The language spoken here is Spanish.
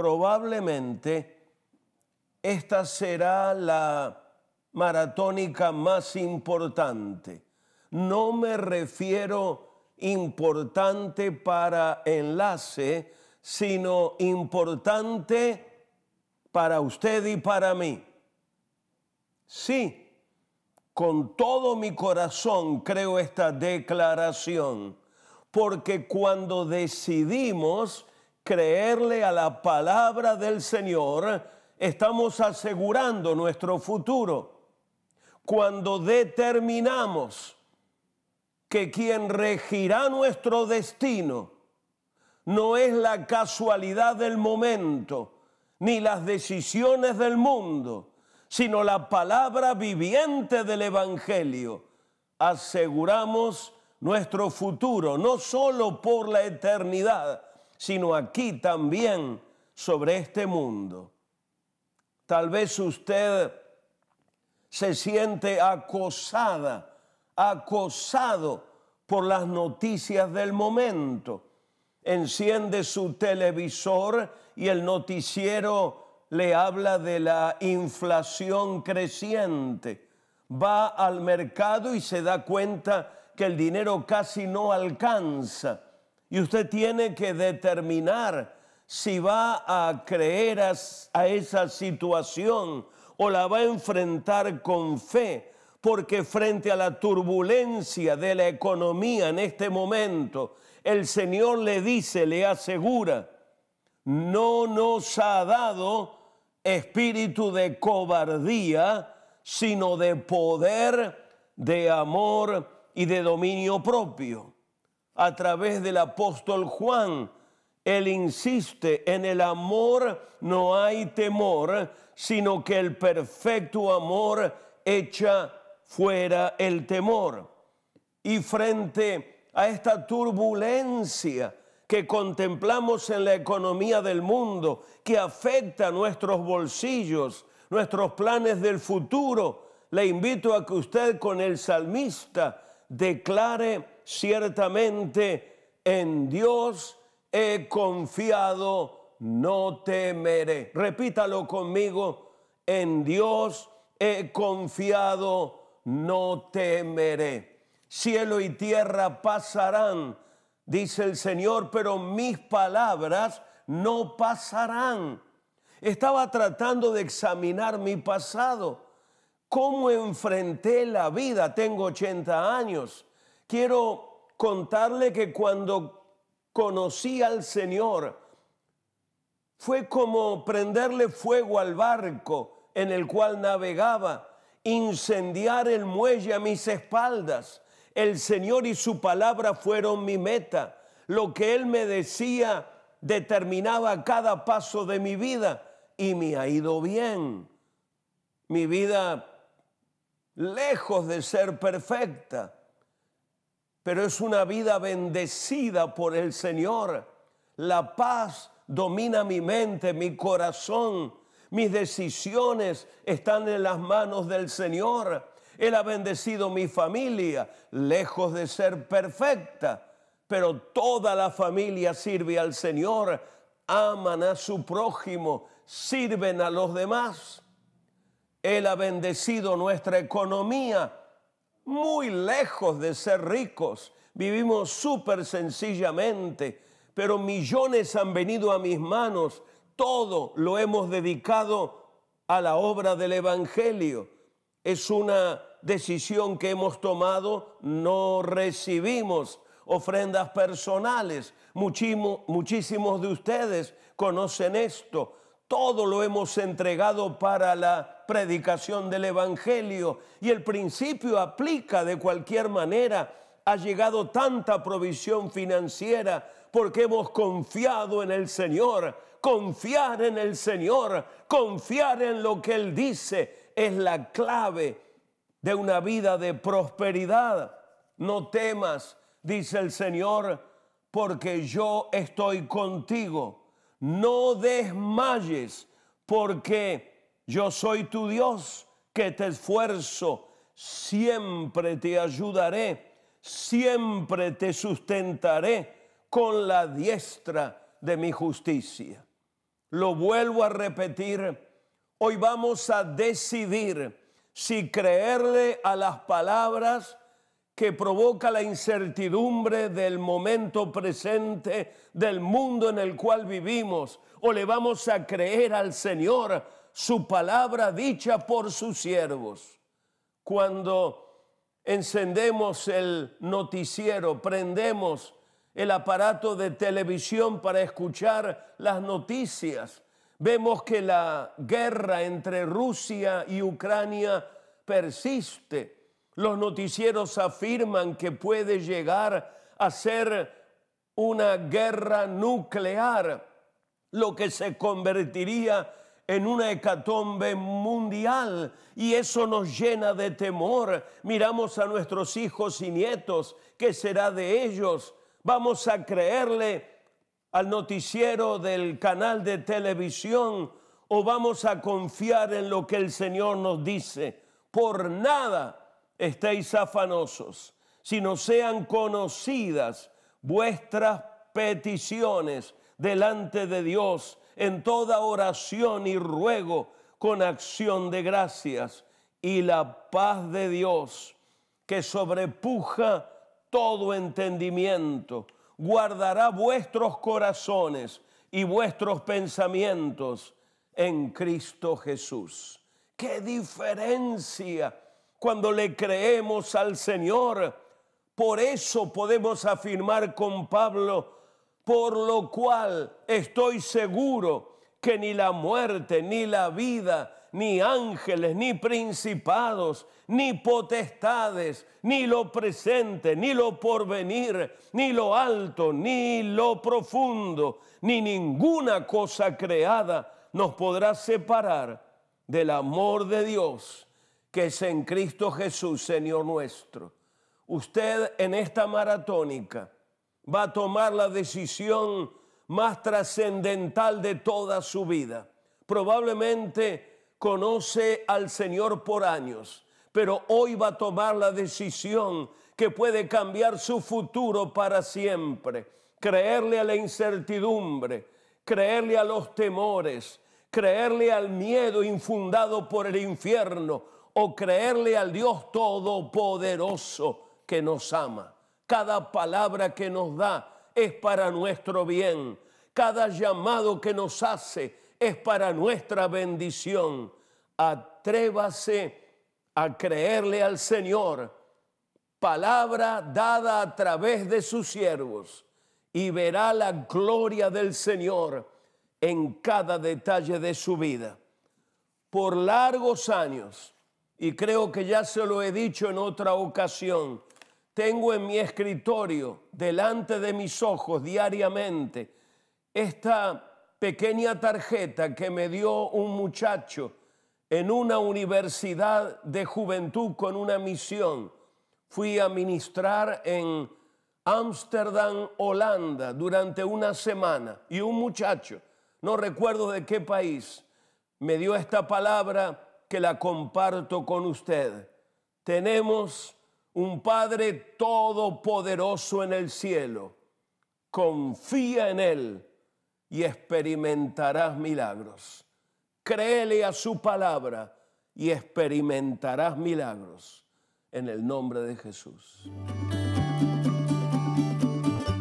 probablemente esta será la maratónica más importante. No me refiero importante para enlace, sino importante para usted y para mí. Sí, con todo mi corazón creo esta declaración, porque cuando decidimos creerle a la palabra del Señor, estamos asegurando nuestro futuro. Cuando determinamos que quien regirá nuestro destino no es la casualidad del momento, ni las decisiones del mundo, sino la palabra viviente del Evangelio, aseguramos nuestro futuro, no solo por la eternidad, sino aquí también sobre este mundo. Tal vez usted se siente acosada, acosado por las noticias del momento. Enciende su televisor y el noticiero le habla de la inflación creciente. Va al mercado y se da cuenta que el dinero casi no alcanza y usted tiene que determinar si va a creer a, esa situación o la va a enfrentar con fe, porque frente a la turbulencia de la economía en este momento, el Señor le dice, le asegura, no nos ha dado espíritu de cobardía, sino de poder, de amor y de dominio propio a través del apóstol Juan. Él insiste, en el amor no hay temor, sino que el perfecto amor echa fuera el temor. Y frente a esta turbulencia que contemplamos en la economía del mundo, que afecta nuestros bolsillos, nuestros planes del futuro, le invito a que usted con el salmista declare ciertamente en Dios he confiado, no temeré. Repítalo conmigo, en Dios he confiado, no temeré. Cielo y tierra pasarán, dice el Señor, pero mis palabras no pasarán. Estaba tratando de examinar mi pasado. ¿Cómo enfrenté la vida? Tengo 80 años Quiero contarle que cuando conocí al Señor, fue como prenderle fuego al barco en el cual navegaba, incendiar el muelle a mis espaldas. El Señor y su palabra fueron mi meta. Lo que Él me decía determinaba cada paso de mi vida y me ha ido bien. Mi vida lejos de ser perfecta pero es una vida bendecida por el Señor. La paz domina mi mente, mi corazón, mis decisiones están en las manos del Señor. Él ha bendecido mi familia, lejos de ser perfecta, pero toda la familia sirve al Señor, aman a su prójimo, sirven a los demás. Él ha bendecido nuestra economía, muy lejos de ser ricos, vivimos súper sencillamente, pero millones han venido a mis manos, todo lo hemos dedicado a la obra del Evangelio. Es una decisión que hemos tomado, no recibimos ofrendas personales. muchísimos de ustedes conocen esto. Todo lo hemos entregado para la predicación del Evangelio y el principio aplica de cualquier manera. Ha llegado tanta provisión financiera porque hemos confiado en el Señor. Confiar en el Señor, confiar en lo que Él dice es la clave de una vida de prosperidad. No temas, dice el Señor, porque yo estoy contigo. No desmayes, porque yo soy tu Dios que te esfuerzo, siempre te ayudaré, siempre te sustentaré con la diestra de mi justicia. Lo vuelvo a repetir, hoy vamos a decidir si creerle a las palabras que provoca la incertidumbre del momento presente, del mundo en el cual vivimos, o le vamos a creer al Señor su palabra dicha por sus siervos. Cuando encendemos el noticiero, prendemos el aparato de televisión para escuchar las noticias, vemos que la guerra entre Rusia y Ucrania persiste los noticieros afirman que puede llegar a ser una guerra nuclear, lo que se convertiría en una hecatombe mundial y eso nos llena de temor. Miramos a nuestros hijos y nietos, ¿qué será de ellos? Vamos a creerle al noticiero del canal de televisión o vamos a confiar en lo que el Señor nos dice. Por nada estéis afanosos, sino sean conocidas vuestras peticiones delante de Dios en toda oración y ruego con acción de gracias y la paz de Dios que sobrepuja todo entendimiento, guardará vuestros corazones y vuestros pensamientos en Cristo Jesús. ¡Qué diferencia! cuando le creemos al Señor. Por eso podemos afirmar con Pablo, por lo cual estoy seguro que ni la muerte, ni la vida, ni ángeles, ni principados, ni potestades, ni lo presente, ni lo porvenir, ni lo alto, ni lo profundo, ni ninguna cosa creada nos podrá separar del amor de Dios que es en Cristo Jesús, Señor nuestro. Usted en esta maratónica va a tomar la decisión más trascendental de toda su vida. Probablemente conoce al Señor por años, pero hoy va a tomar la decisión que puede cambiar su futuro para siempre. Creerle a la incertidumbre, creerle a los temores, creerle al miedo infundado por el infierno o creerle al Dios Todopoderoso que nos ama. Cada palabra que nos da es para nuestro bien. Cada llamado que nos hace es para nuestra bendición. Atrévase a creerle al Señor, palabra dada a través de sus siervos, y verá la gloria del Señor en cada detalle de su vida. Por largos años, y creo que ya se lo he dicho en otra ocasión, tengo en mi escritorio, delante de mis ojos diariamente, esta pequeña tarjeta que me dio un muchacho en una universidad de juventud con una misión. Fui a ministrar en Ámsterdam, Holanda, durante una semana y un muchacho, no recuerdo de qué país, me dio esta palabra que la comparto con usted. Tenemos un Padre todopoderoso en el cielo. Confía en Él y experimentarás milagros. Créele a su palabra y experimentarás milagros. En el nombre de Jesús.